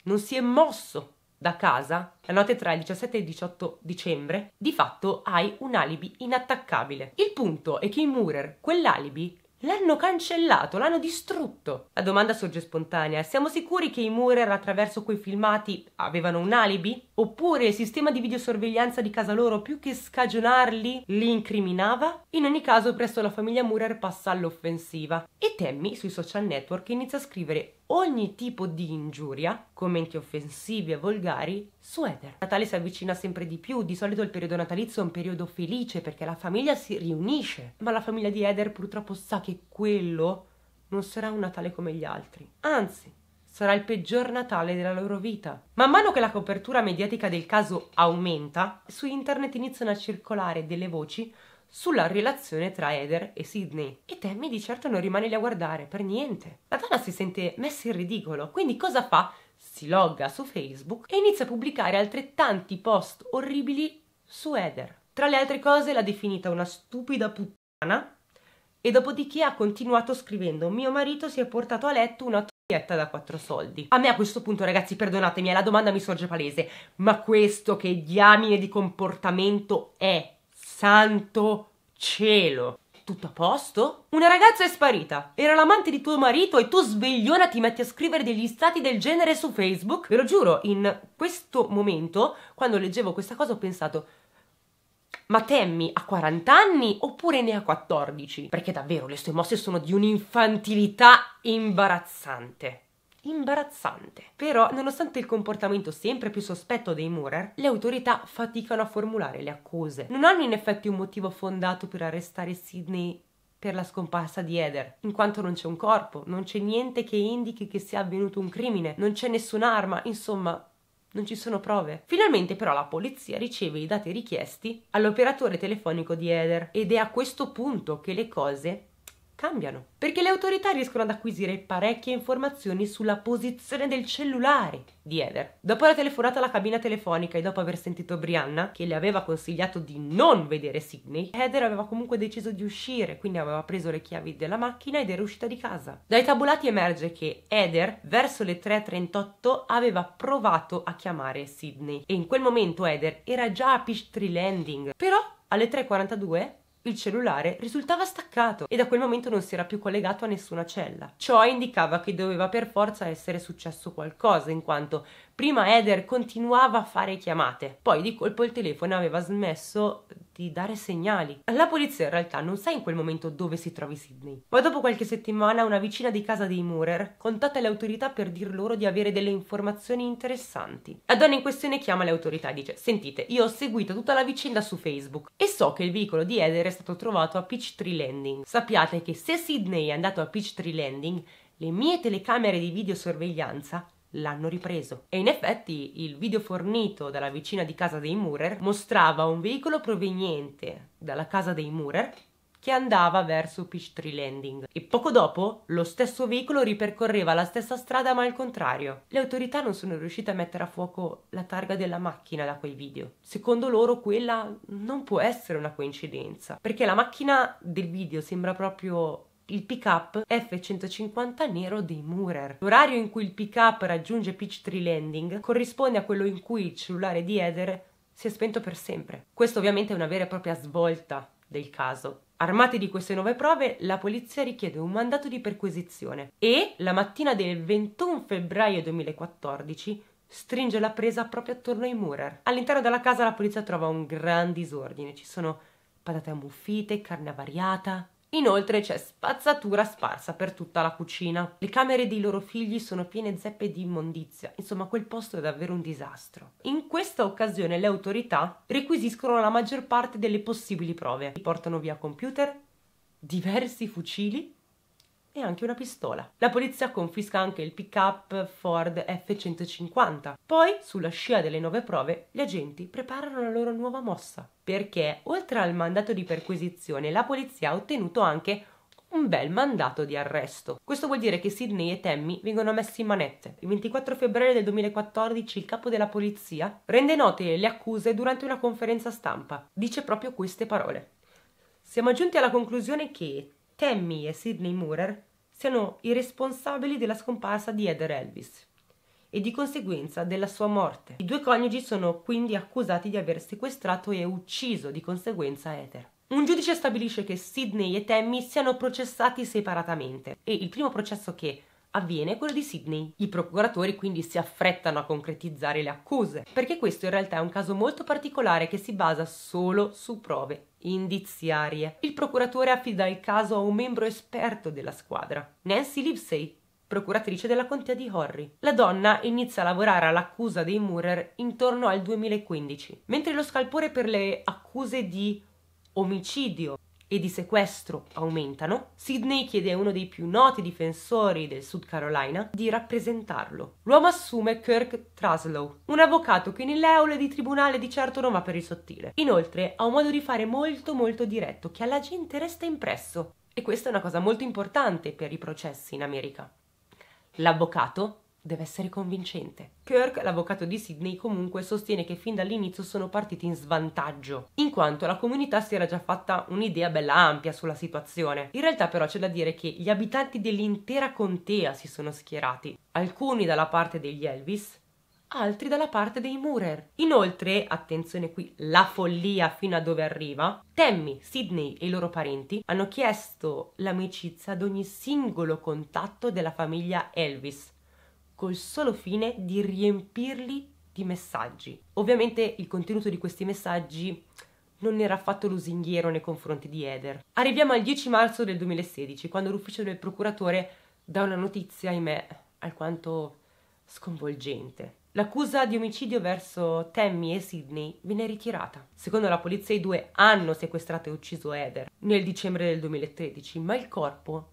non si è mosso da casa la notte tra il 17 e il 18 dicembre, di fatto hai un alibi inattaccabile. Il punto è che i Murer quell'alibi L'hanno cancellato, l'hanno distrutto. La domanda sorge spontanea. Siamo sicuri che i Murer attraverso quei filmati avevano un alibi? Oppure il sistema di videosorveglianza di casa loro, più che scagionarli, li incriminava? In ogni caso, presto la famiglia Murrer passa all'offensiva e Tammy sui social network inizia a scrivere ogni tipo di ingiuria, commenti offensivi e volgari, su Heather. Natale si avvicina sempre di più, di solito il periodo natalizio è un periodo felice perché la famiglia si riunisce, ma la famiglia di Heather purtroppo sa che quello non sarà un Natale come gli altri. Anzi, sarà il peggior Natale della loro vita. Man mano che la copertura mediatica del caso aumenta, su internet iniziano a circolare delle voci sulla relazione tra Heather e Sidney. E Tammy di certo non rimane lì a guardare, per niente. La donna si sente messa in ridicolo, quindi cosa fa? Si logga su Facebook e inizia a pubblicare altrettanti post orribili su Heather. Tra le altre cose l'ha definita una stupida puttana e dopodiché ha continuato scrivendo mio marito si è portato a letto una da quattro soldi. A me a questo punto, ragazzi, perdonatemi, eh, la domanda mi sorge palese, ma questo che diamine di comportamento è? Santo cielo! Tutto a posto? Una ragazza è sparita. Era l'amante di tuo marito e tu svegliona ti metti a scrivere degli stati del genere su Facebook? Ve lo giuro, in questo momento, quando leggevo questa cosa ho pensato ma Tammy ha 40 anni oppure ne ha 14? Perché davvero le sue mosse sono di un'infantilità imbarazzante imbarazzante. Però, nonostante il comportamento sempre più sospetto dei Murer, le autorità faticano a formulare le accuse. Non hanno in effetti un motivo fondato per arrestare Sidney per la scomparsa di Eder, in quanto non c'è un corpo, non c'è niente che indichi che sia avvenuto un crimine, non c'è nessun'arma, insomma, non ci sono prove. Finalmente però la polizia riceve i dati richiesti all'operatore telefonico di Heather ed è a questo punto che le cose cambiano, perché le autorità riescono ad acquisire parecchie informazioni sulla posizione del cellulare di Heather. Dopo la telefonata alla cabina telefonica e dopo aver sentito Brianna, che le aveva consigliato di non vedere Sidney, Heather aveva comunque deciso di uscire, quindi aveva preso le chiavi della macchina ed era uscita di casa. Dai tabulati emerge che Heather, verso le 3.38, aveva provato a chiamare Sidney e in quel momento Heather era già a Peachtree Landing, però alle 3.42 il cellulare risultava staccato e da quel momento non si era più collegato a nessuna cella. Ciò indicava che doveva per forza essere successo qualcosa, in quanto Prima Eder continuava a fare chiamate, poi di colpo il telefono aveva smesso di dare segnali. La polizia in realtà non sa in quel momento dove si trovi Sidney, ma dopo qualche settimana una vicina di casa dei Moorer contatta le autorità per dir loro di avere delle informazioni interessanti. La donna in questione chiama le autorità e dice sentite, io ho seguito tutta la vicenda su Facebook e so che il veicolo di Eder è stato trovato a Peachtree Landing. Sappiate che se Sidney è andato a Peachtree Landing, le mie telecamere di videosorveglianza l'hanno ripreso. E in effetti il video fornito dalla vicina di casa dei Murer mostrava un veicolo proveniente dalla casa dei Murer che andava verso Peachtree Landing e poco dopo lo stesso veicolo ripercorreva la stessa strada ma al contrario. Le autorità non sono riuscite a mettere a fuoco la targa della macchina da quei video. Secondo loro quella non può essere una coincidenza, perché la macchina del video sembra proprio il pick-up F-150 nero dei Murer. L'orario in cui il pick-up raggiunge Peachtree Landing corrisponde a quello in cui il cellulare di Eder si è spento per sempre. Questa ovviamente è una vera e propria svolta del caso. Armati di queste nuove prove, la polizia richiede un mandato di perquisizione e la mattina del 21 febbraio 2014 stringe la presa proprio attorno ai Murer. All'interno della casa la polizia trova un gran disordine, ci sono patate ammuffite, carne avariata, Inoltre c'è spazzatura sparsa per tutta la cucina. Le camere dei loro figli sono piene zeppe di immondizia, insomma quel posto è davvero un disastro. In questa occasione le autorità requisiscono la maggior parte delle possibili prove. Li portano via computer, diversi fucili e anche una pistola. La polizia confisca anche il pick-up Ford F-150. Poi, sulla scia delle nuove prove, gli agenti preparano la loro nuova mossa, perché oltre al mandato di perquisizione, la polizia ha ottenuto anche un bel mandato di arresto. Questo vuol dire che Sidney e Tammy vengono messi in manette. Il 24 febbraio del 2014 il capo della polizia rende note le accuse durante una conferenza stampa. Dice proprio queste parole. Siamo giunti alla conclusione che Tammy e Sidney Moorer siano i responsabili della scomparsa di Heather Elvis e di conseguenza della sua morte. I due coniugi sono quindi accusati di aver sequestrato e ucciso di conseguenza Heather. Un giudice stabilisce che Sidney e Tammy siano processati separatamente e il primo processo che avviene quello di Sydney. I procuratori quindi si affrettano a concretizzare le accuse, perché questo in realtà è un caso molto particolare che si basa solo su prove indiziarie. Il procuratore affida il caso a un membro esperto della squadra, Nancy Livesey, procuratrice della contea di Horry. La donna inizia a lavorare all'accusa dei Murrer intorno al 2015, mentre lo scalpore per le accuse di omicidio e di sequestro aumentano, Sidney chiede a uno dei più noti difensori del Sud Carolina di rappresentarlo. L'uomo assume Kirk Traslow, un avvocato che nelle aule di tribunale di certo non va per il sottile. Inoltre ha un modo di fare molto molto diretto che alla gente resta impresso. E questa è una cosa molto importante per i processi in America. L'avvocato deve essere convincente. Kirk, l'avvocato di Sydney, comunque sostiene che fin dall'inizio sono partiti in svantaggio, in quanto la comunità si era già fatta un'idea bella ampia sulla situazione. In realtà però c'è da dire che gli abitanti dell'intera contea si sono schierati, alcuni dalla parte degli Elvis, altri dalla parte dei Murer. Inoltre, attenzione qui, la follia fino a dove arriva, Tammy, Sidney e i loro parenti hanno chiesto l'amicizia ad ogni singolo contatto della famiglia Elvis, col solo fine di riempirli di messaggi. Ovviamente il contenuto di questi messaggi non era affatto lusinghiero nei confronti di Eder. Arriviamo al 10 marzo del 2016, quando l'ufficio del procuratore dà una notizia, ahimè, alquanto sconvolgente. L'accusa di omicidio verso Tammy e Sidney viene ritirata. Secondo la polizia i due hanno sequestrato e ucciso Eder nel dicembre del 2013, ma il corpo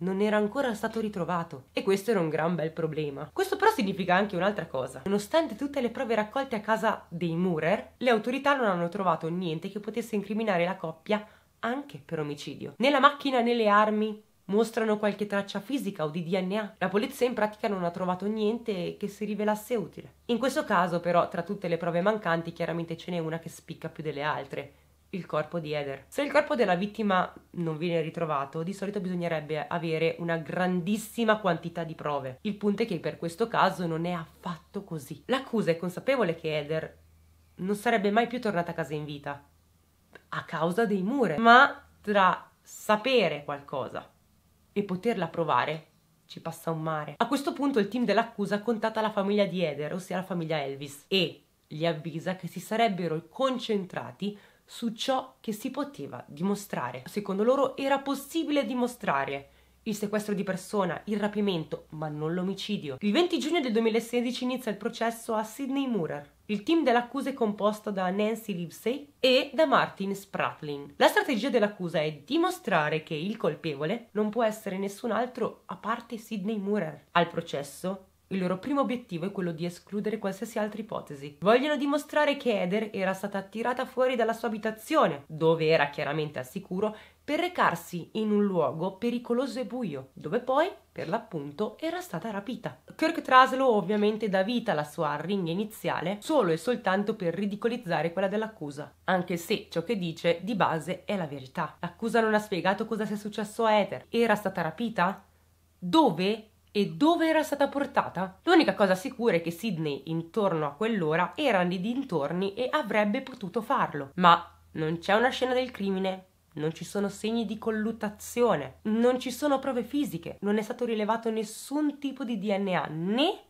non era ancora stato ritrovato e questo era un gran bel problema. Questo però significa anche un'altra cosa. Nonostante tutte le prove raccolte a casa dei Murer, le autorità non hanno trovato niente che potesse incriminare la coppia anche per omicidio. Né la macchina né le armi mostrano qualche traccia fisica o di DNA. La polizia in pratica non ha trovato niente che si rivelasse utile. In questo caso però tra tutte le prove mancanti chiaramente ce n'è una che spicca più delle altre il corpo di Heather. Se il corpo della vittima non viene ritrovato, di solito bisognerebbe avere una grandissima quantità di prove. Il punto è che per questo caso non è affatto così. L'accusa è consapevole che Heather non sarebbe mai più tornata a casa in vita a causa dei mure, ma tra sapere qualcosa e poterla provare ci passa un mare. A questo punto il team dell'accusa contatta la famiglia di Heather, ossia la famiglia Elvis, e gli avvisa che si sarebbero concentrati su ciò che si poteva dimostrare. Secondo loro era possibile dimostrare il sequestro di persona, il rapimento, ma non l'omicidio. Il 20 giugno del 2016 inizia il processo a Sidney Murrer. Il team dell'accusa è composto da Nancy Livesey e da Martin Spratlin. La strategia dell'accusa è dimostrare che il colpevole non può essere nessun altro a parte Sidney Murrer. Al processo il loro primo obiettivo è quello di escludere qualsiasi altra ipotesi. Vogliono dimostrare che Eder era stata attirata fuori dalla sua abitazione, dove era chiaramente al sicuro, per recarsi in un luogo pericoloso e buio, dove poi, per l'appunto, era stata rapita. Kirk Traslow ovviamente dà vita alla sua arringa iniziale solo e soltanto per ridicolizzare quella dell'accusa, anche se ciò che dice di base è la verità. L'accusa non ha spiegato cosa sia successo a Ether. Era stata rapita? Dove e dove era stata portata? L'unica cosa sicura è che Sidney intorno a quell'ora era nei dintorni e avrebbe potuto farlo. Ma non c'è una scena del crimine, non ci sono segni di colluttazione, non ci sono prove fisiche, non è stato rilevato nessun tipo di DNA né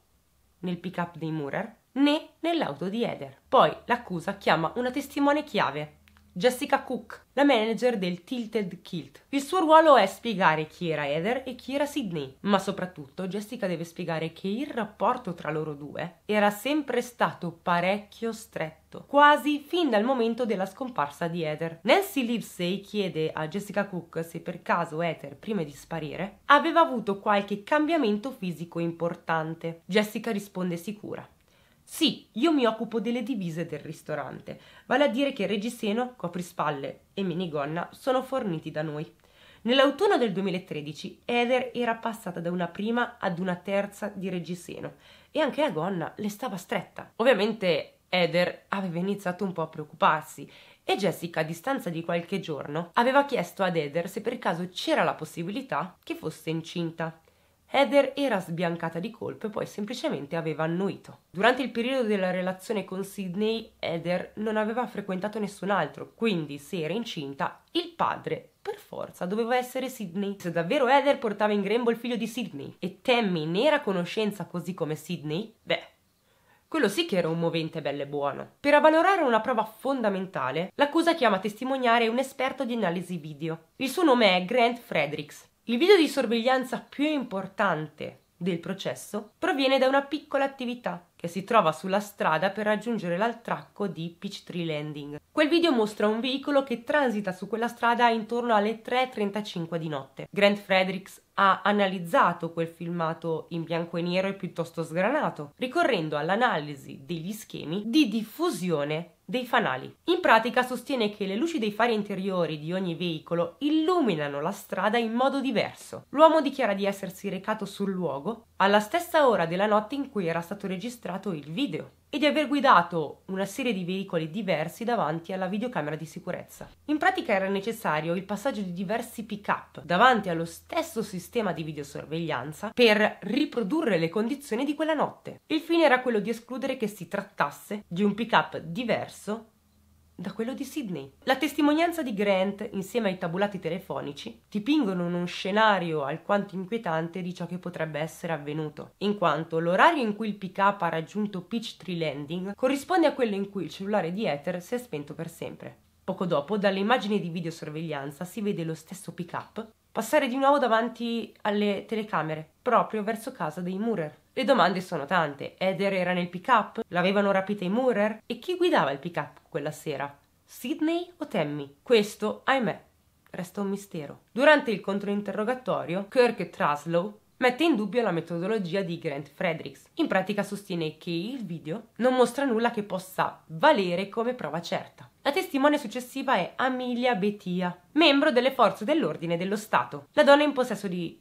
nel pick-up dei Murer né nell'auto di Eder. Poi l'accusa chiama una testimone chiave, Jessica Cook, la manager del Tilted Kilt. Il suo ruolo è spiegare chi era Heather e chi era Sidney, ma soprattutto Jessica deve spiegare che il rapporto tra loro due era sempre stato parecchio stretto, quasi fin dal momento della scomparsa di Heather. Nancy Livesey chiede a Jessica Cook se per caso Heather, prima di sparire, aveva avuto qualche cambiamento fisico importante. Jessica risponde sicura. Sì, io mi occupo delle divise del ristorante, vale a dire che reggiseno, coprispalle e minigonna sono forniti da noi. Nell'autunno del 2013 Heather era passata da una prima ad una terza di reggiseno e anche la gonna le stava stretta. Ovviamente Heather aveva iniziato un po' a preoccuparsi e Jessica, a distanza di qualche giorno, aveva chiesto ad Heather se per caso c'era la possibilità che fosse incinta. Heather era sbiancata di colpo e poi semplicemente aveva annuito. Durante il periodo della relazione con Sidney, Heather non aveva frequentato nessun altro, quindi se era incinta, il padre per forza doveva essere Sidney. Se davvero Heather portava in grembo il figlio di Sidney e Tammy ne era a conoscenza così come Sidney, beh, quello sì che era un movente bello e buono. Per avvalorare una prova fondamentale, l'accusa chiama a testimoniare un esperto di analisi video. Il suo nome è Grant Fredericks il video di sorveglianza più importante del processo proviene da una piccola attività che si trova sulla strada per raggiungere l'altracco di Peachtree Landing. Quel video mostra un veicolo che transita su quella strada intorno alle 3.35 di notte. Grant Fredericks ha analizzato quel filmato in bianco e nero e piuttosto sgranato, ricorrendo all'analisi degli schemi di diffusione dei fanali. In pratica sostiene che le luci dei fari interiori di ogni veicolo illuminano la strada in modo diverso. L'uomo dichiara di essersi recato sul luogo alla stessa ora della notte in cui era stato registrato il video e di aver guidato una serie di veicoli diversi davanti alla videocamera di sicurezza. In pratica era necessario il passaggio di diversi pick-up davanti allo stesso sistema di videosorveglianza per riprodurre le condizioni di quella notte. Il fine era quello di escludere che si trattasse di un pick-up diverso diverso da quello di Sydney. La testimonianza di Grant, insieme ai tabulati telefonici, dipingono uno scenario alquanto inquietante di ciò che potrebbe essere avvenuto, in quanto l'orario in cui il pick-up ha raggiunto Peachtree Landing corrisponde a quello in cui il cellulare di Ether si è spento per sempre. Poco dopo, dalle immagini di videosorveglianza si vede lo stesso pick-up passare di nuovo davanti alle telecamere, proprio verso casa dei Murer. Le domande sono tante. Heather era nel pick-up? L'avevano rapita i Moorer? E chi guidava il pick-up quella sera? Sidney o Tammy? Questo, ahimè, resta un mistero. Durante il controinterrogatorio, Kirk e Traslow mette in dubbio la metodologia di Grant Fredericks. In pratica sostiene che il video non mostra nulla che possa valere come prova certa. La testimone successiva è Amelia Betia, membro delle forze dell'ordine dello Stato. La donna in possesso di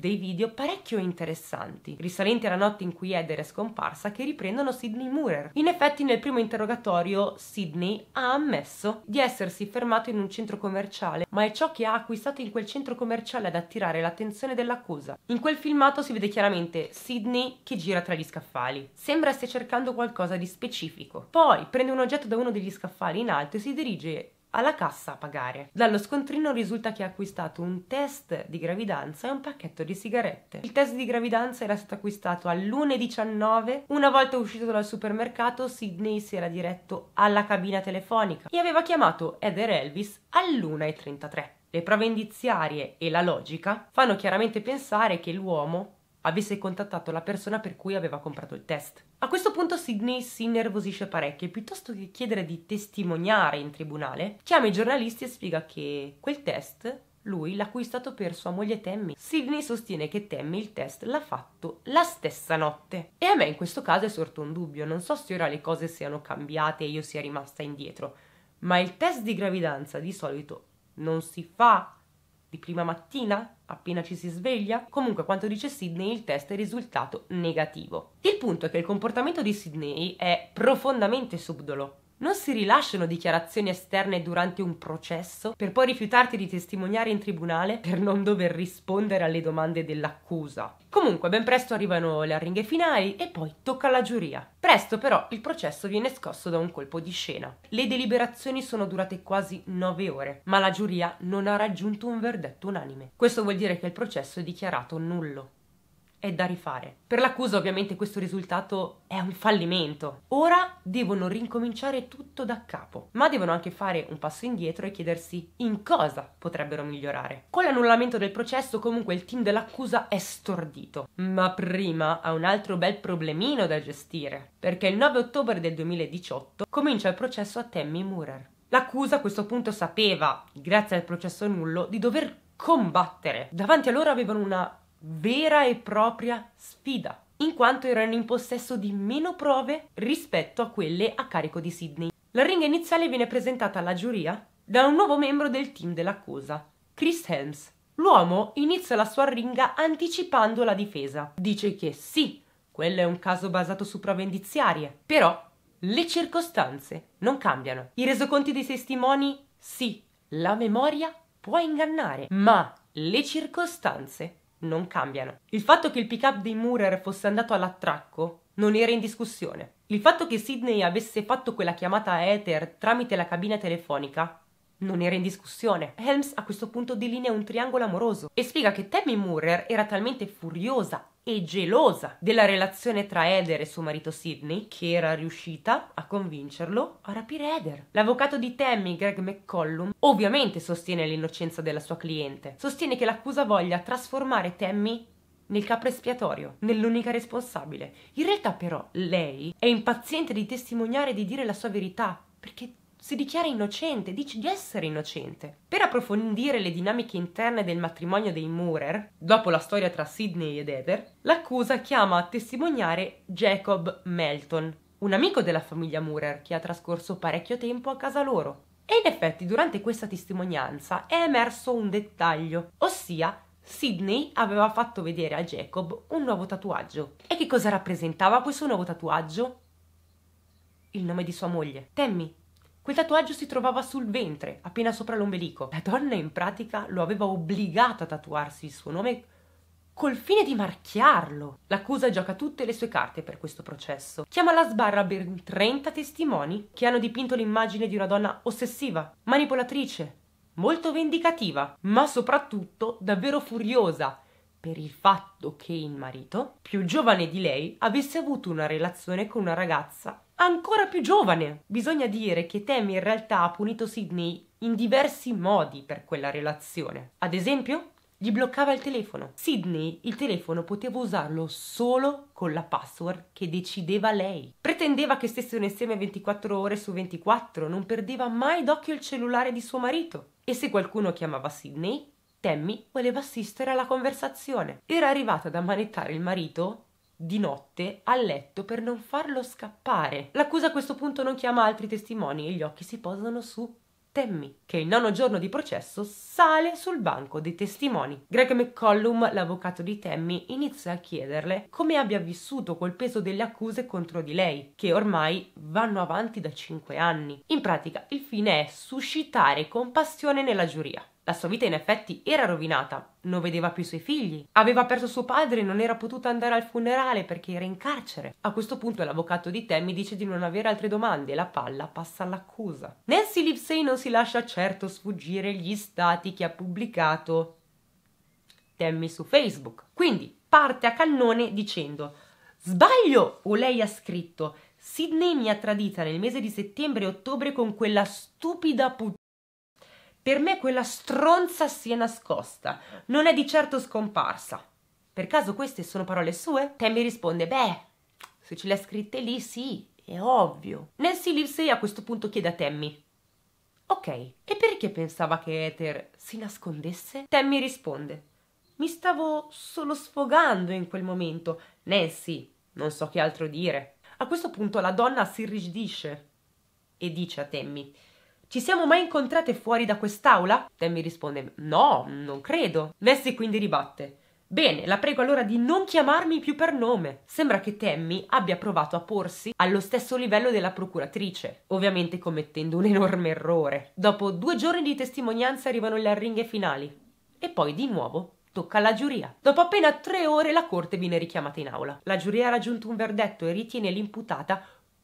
dei video parecchio interessanti, risalenti alla notte in cui Ed era scomparsa, che riprendono Sidney Moorer. In effetti nel primo interrogatorio Sidney ha ammesso di essersi fermato in un centro commerciale, ma è ciò che ha acquistato in quel centro commerciale ad attirare l'attenzione dell'accusa. In quel filmato si vede chiaramente Sidney che gira tra gli scaffali. Sembra stia cercando qualcosa di specifico. Poi prende un oggetto da uno degli scaffali in alto e si dirige alla cassa a pagare. Dallo scontrino risulta che ha acquistato un test di gravidanza e un pacchetto di sigarette. Il test di gravidanza era stato acquistato all'1.19. Una volta uscito dal supermercato, Sidney si era diretto alla cabina telefonica e aveva chiamato Heather Elvis all'1.33. Le prove indiziarie e la logica fanno chiaramente pensare che l'uomo avesse contattato la persona per cui aveva comprato il test. A questo punto Sidney si innervosisce parecchio e piuttosto che chiedere di testimoniare in tribunale, chiama i giornalisti e spiega che quel test lui l'ha acquistato per sua moglie Tammy. Sidney sostiene che Tammy il test l'ha fatto la stessa notte. E a me in questo caso è sorto un dubbio, non so se ora le cose siano cambiate e io sia rimasta indietro, ma il test di gravidanza di solito non si fa di prima mattina, appena ci si sveglia? Comunque, quanto dice Sidney, il test è risultato negativo. Il punto è che il comportamento di Sidney è profondamente subdolo. Non si rilasciano dichiarazioni esterne durante un processo per poi rifiutarti di testimoniare in tribunale per non dover rispondere alle domande dell'accusa. Comunque, ben presto arrivano le arringhe finali e poi tocca alla giuria. Presto però il processo viene scosso da un colpo di scena. Le deliberazioni sono durate quasi 9 ore, ma la giuria non ha raggiunto un verdetto unanime. Questo vuol dire che il processo è dichiarato nullo è da rifare. Per l'accusa ovviamente questo risultato è un fallimento. Ora devono rincominciare tutto da capo, ma devono anche fare un passo indietro e chiedersi in cosa potrebbero migliorare. Con l'annullamento del processo comunque il team dell'accusa è stordito, ma prima ha un altro bel problemino da gestire, perché il 9 ottobre del 2018 comincia il processo a Tammy Murer. L'accusa a questo punto sapeva, grazie al processo nullo, di dover combattere. Davanti a loro avevano una vera e propria sfida, in quanto erano in possesso di meno prove rispetto a quelle a carico di Sidney. La ringa iniziale viene presentata alla giuria da un nuovo membro del team dell'accusa, Chris Helms. L'uomo inizia la sua ringa anticipando la difesa. Dice che sì, quello è un caso basato su prove indiziarie, però le circostanze non cambiano. I resoconti dei testimoni, sì, la memoria può ingannare, ma le circostanze non cambiano. Il fatto che il pick-up dei Murer fosse andato all'attracco non era in discussione. Il fatto che Sidney avesse fatto quella chiamata a Ether tramite la cabina telefonica non era in discussione. Helms a questo punto delinea un triangolo amoroso e spiega che Tammy Murer era talmente furiosa e gelosa della relazione tra Eder e suo marito Sidney, che era riuscita a convincerlo a rapire Eder. L'avvocato di Tammy, Greg McCollum, ovviamente sostiene l'innocenza della sua cliente. Sostiene che l'accusa voglia trasformare Tammy nel capo espiatorio, nell'unica responsabile. In realtà però lei è impaziente di testimoniare e di dire la sua verità, perché si dichiara innocente, dice di essere innocente. Per approfondire le dinamiche interne del matrimonio dei Moorer, dopo la storia tra Sidney ed Heather, l'accusa chiama a testimoniare Jacob Melton, un amico della famiglia Moorer che ha trascorso parecchio tempo a casa loro. E in effetti durante questa testimonianza è emerso un dettaglio, ossia Sidney aveva fatto vedere a Jacob un nuovo tatuaggio. E che cosa rappresentava questo nuovo tatuaggio? Il nome di sua moglie, Tammy. Quel tatuaggio si trovava sul ventre, appena sopra l'ombelico. La donna in pratica lo aveva obbligato a tatuarsi il suo nome col fine di marchiarlo. L'accusa gioca tutte le sue carte per questo processo. Chiama la sbarra ben 30 testimoni che hanno dipinto l'immagine di una donna ossessiva, manipolatrice, molto vendicativa, ma soprattutto davvero furiosa per il fatto che il marito, più giovane di lei, avesse avuto una relazione con una ragazza ancora più giovane. Bisogna dire che Temi in realtà ha punito Sidney in diversi modi per quella relazione. Ad esempio, gli bloccava il telefono. Sidney il telefono poteva usarlo solo con la password che decideva lei. Pretendeva che stessero insieme 24 ore su 24, non perdeva mai d'occhio il cellulare di suo marito. E se qualcuno chiamava Sidney, Tammy voleva assistere alla conversazione. Era arrivata ad ammanettare il marito di notte a letto per non farlo scappare. L'accusa a questo punto non chiama altri testimoni e gli occhi si posano su Temmi, che il nono giorno di processo sale sul banco dei testimoni. Greg McCollum, l'avvocato di Temmi, inizia a chiederle come abbia vissuto col peso delle accuse contro di lei, che ormai vanno avanti da cinque anni. In pratica, il fine è suscitare compassione nella giuria. La sua vita in effetti era rovinata, non vedeva più i suoi figli, aveva perso suo padre e non era potuta andare al funerale perché era in carcere. A questo punto l'avvocato di Tammy dice di non avere altre domande e la palla passa all'accusa. Nancy Lipsey non si lascia certo sfuggire gli stati che ha pubblicato Tammy su Facebook. Quindi parte a cannone dicendo Sbaglio! O lei ha scritto Sidney mi ha tradita nel mese di settembre e ottobre con quella stupida puttana per me quella stronza si è nascosta, non è di certo scomparsa. Per caso queste sono parole sue? Tammy risponde, beh, se ce le ha scritte lì sì, è ovvio. Nancy Livesey a questo punto chiede a Tammy, ok, e perché pensava che Ether si nascondesse? Tammy risponde, mi stavo solo sfogando in quel momento. Nancy, non so che altro dire. A questo punto la donna si irrigidisce e dice a Tammy, ci siamo mai incontrate fuori da quest'aula? Tammy risponde: No, non credo. Messi quindi ribatte. Bene, la prego allora di non chiamarmi più per nome. Sembra che Tammy abbia provato a porsi allo stesso livello della procuratrice, ovviamente commettendo un enorme errore. Dopo due giorni di testimonianza arrivano le arringhe finali e poi di nuovo tocca alla giuria. Dopo appena tre ore la corte viene richiamata in aula. La giuria ha raggiunto un verdetto e ritiene l'imputata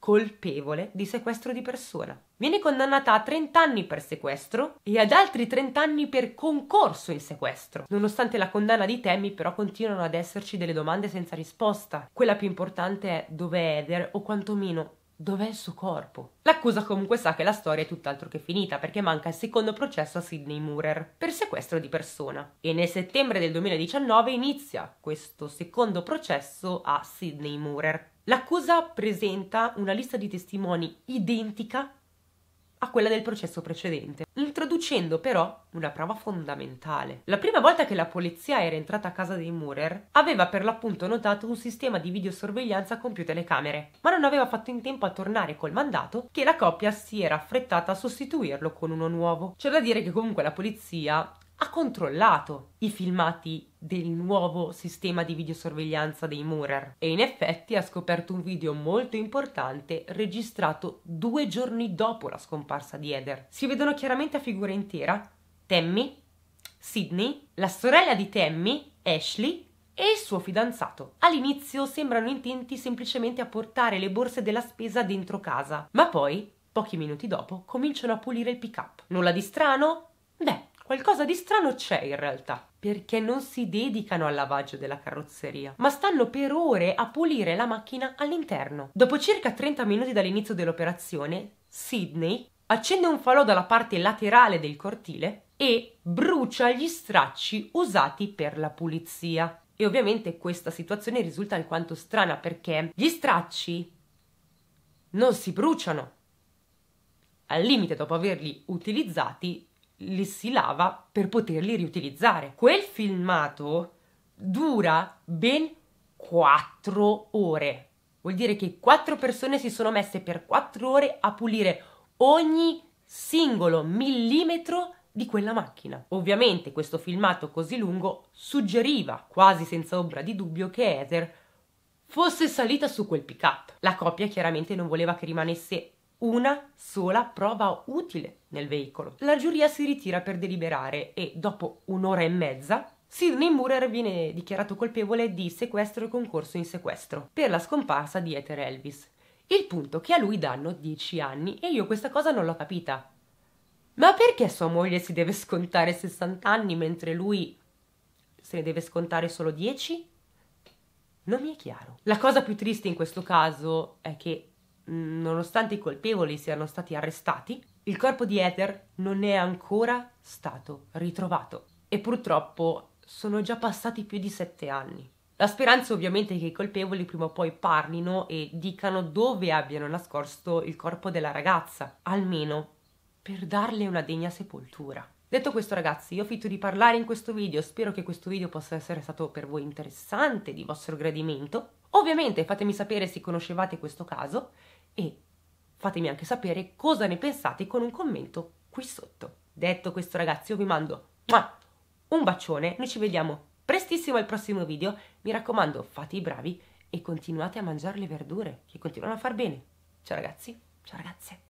colpevole di sequestro di persona. Viene condannata a 30 anni per sequestro e ad altri 30 anni per concorso in sequestro. Nonostante la condanna di Temi, però continuano ad esserci delle domande senza risposta. Quella più importante è dov'è Heather o quantomeno Dov'è il suo corpo? L'accusa comunque sa che la storia è tutt'altro che finita perché manca il secondo processo a Sidney Moorer per sequestro di persona e nel settembre del 2019 inizia questo secondo processo a Sidney Moorer. L'accusa presenta una lista di testimoni identica a quella del processo precedente, introducendo però una prova fondamentale. La prima volta che la polizia era entrata a casa dei Murer, aveva per l'appunto notato un sistema di videosorveglianza con più telecamere, ma non aveva fatto in tempo a tornare col mandato che la coppia si era affrettata a sostituirlo con uno nuovo. C'è da dire che comunque la polizia ha controllato i filmati del nuovo sistema di videosorveglianza dei Murer e in effetti ha scoperto un video molto importante registrato due giorni dopo la scomparsa di Heather. Si vedono chiaramente a figura intera Tammy, Sidney, la sorella di Tammy, Ashley e il suo fidanzato. All'inizio sembrano intenti semplicemente a portare le borse della spesa dentro casa, ma poi, pochi minuti dopo, cominciano a pulire il pick-up. Nulla di strano? Beh, Qualcosa di strano c'è in realtà, perché non si dedicano al lavaggio della carrozzeria, ma stanno per ore a pulire la macchina all'interno. Dopo circa 30 minuti dall'inizio dell'operazione, Sidney accende un falò dalla parte laterale del cortile e brucia gli stracci usati per la pulizia. E ovviamente questa situazione risulta alquanto strana perché gli stracci non si bruciano. Al limite, dopo averli utilizzati, li si lava per poterli riutilizzare. Quel filmato dura ben 4 ore. Vuol dire che 4 persone si sono messe per 4 ore a pulire ogni singolo millimetro di quella macchina. Ovviamente questo filmato così lungo suggeriva, quasi senza ombra di dubbio, che Heather fosse salita su quel pick-up. La coppia chiaramente non voleva che rimanesse una sola prova utile nel veicolo. La giuria si ritira per deliberare e dopo un'ora e mezza Sidney Murrer viene dichiarato colpevole di sequestro e concorso in sequestro per la scomparsa di Ether Elvis. Il punto che a lui danno 10 anni e io questa cosa non l'ho capita. Ma perché sua moglie si deve scontare 60 anni mentre lui se ne deve scontare solo 10? Non mi è chiaro. La cosa più triste in questo caso è che Mm, nonostante i colpevoli siano stati arrestati, il corpo di Heather non è ancora stato ritrovato e purtroppo sono già passati più di sette anni. La speranza ovviamente è che i colpevoli prima o poi parlino e dicano dove abbiano nascosto il corpo della ragazza, almeno per darle una degna sepoltura. Detto questo ragazzi, io ho finito di parlare in questo video, spero che questo video possa essere stato per voi interessante, di vostro gradimento. Ovviamente fatemi sapere se conoscevate questo caso e fatemi anche sapere cosa ne pensate con un commento qui sotto. Detto questo ragazzi io vi mando un bacione, noi ci vediamo prestissimo al prossimo video, mi raccomando fate i bravi e continuate a mangiare le verdure che continuano a far bene. Ciao ragazzi, ciao ragazze.